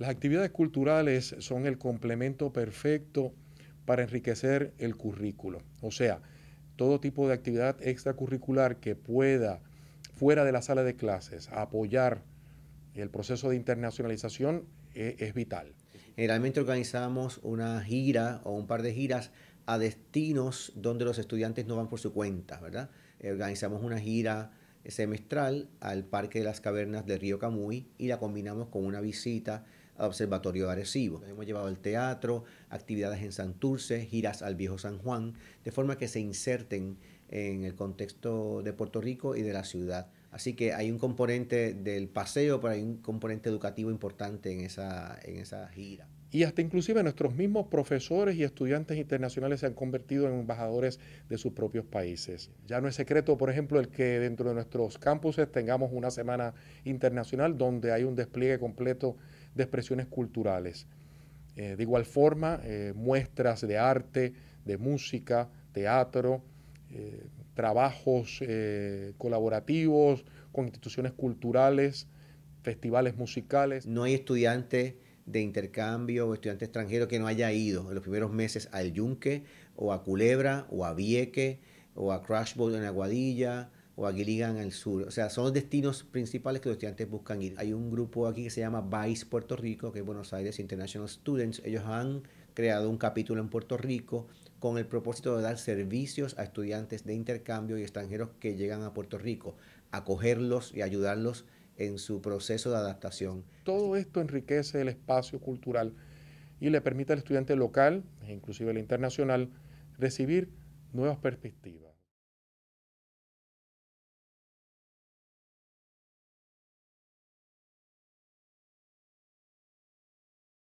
Las actividades culturales son el complemento perfecto para enriquecer el currículo. O sea, todo tipo de actividad extracurricular que pueda, fuera de la sala de clases, apoyar el proceso de internacionalización e, es, vital. Generalmente organizamos una gira o un par de giras a destinos donde los estudiantes no van por su cuenta, ¿verdad? Organizamos una gira semestral al Parque de las Cavernas de Río Camuy y la combinamos con una visita Observatorio agresivo. Arecibo. hemos llevado al teatro, actividades en Santurce, giras al Viejo San Juan, de forma que se inserten en el contexto de Puerto Rico y de la ciudad. Así que hay un componente del paseo, pero hay un componente educativo importante en esa, en esa gira. Y hasta inclusive nuestros mismos profesores y estudiantes internacionales se han convertido en embajadores de sus propios países. Ya no es secreto, por ejemplo, el que dentro de nuestros campuses tengamos una semana internacional donde hay un despliegue completo de expresiones culturales. Eh, de igual forma, eh, muestras de arte, de música, teatro, eh, trabajos colaborativos con instituciones culturales, festivales musicales. No hay estudiante de intercambio o estudiante extranjero que no haya ido en los primeros meses al Yunque o a Culebra o a Vieque o a Crashboat en Aguadilla o ligan al sur. O sea, son los destinos principales que los estudiantes buscan ir. Hay un grupo aquí que se llama Vice Puerto Rico, que es Buenos Aires International Students. Ellos han creado un capítulo en Puerto Rico con el propósito de dar servicios a estudiantes de intercambio y extranjeros que llegan a Puerto Rico, acogerlos y ayudarlos en su proceso de adaptación. Todo esto enriquece el espacio cultural y le permite al estudiante local, e inclusive el internacional, recibir nuevas perspectivas.